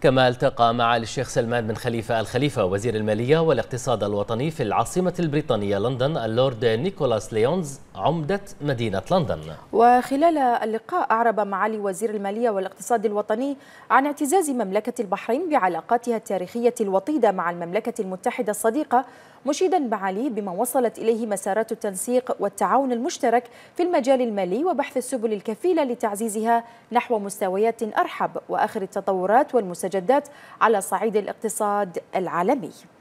كما التقى معالي الشيخ سلمان بن خليفة الخليفة وزير المالية والاقتصاد الوطني في العاصمة البريطانية لندن اللورد نيكولاس ليونز عمدة مدينة لندن وخلال اللقاء أعرب معالي وزير المالية والاقتصاد الوطني عن اعتزاز مملكة البحرين بعلاقاتها التاريخية الوطيدة مع المملكة المتحدة الصديقة مشيدا معاليه بما وصلت إليه مسارات التنسيق والتعاون المشترك في المجال المالي وبحث السبل الكفيلة لتعزيزها نحو مستويات أرحب وآخر التطورات والمساعدات المستجدات على صعيد الاقتصاد العالمي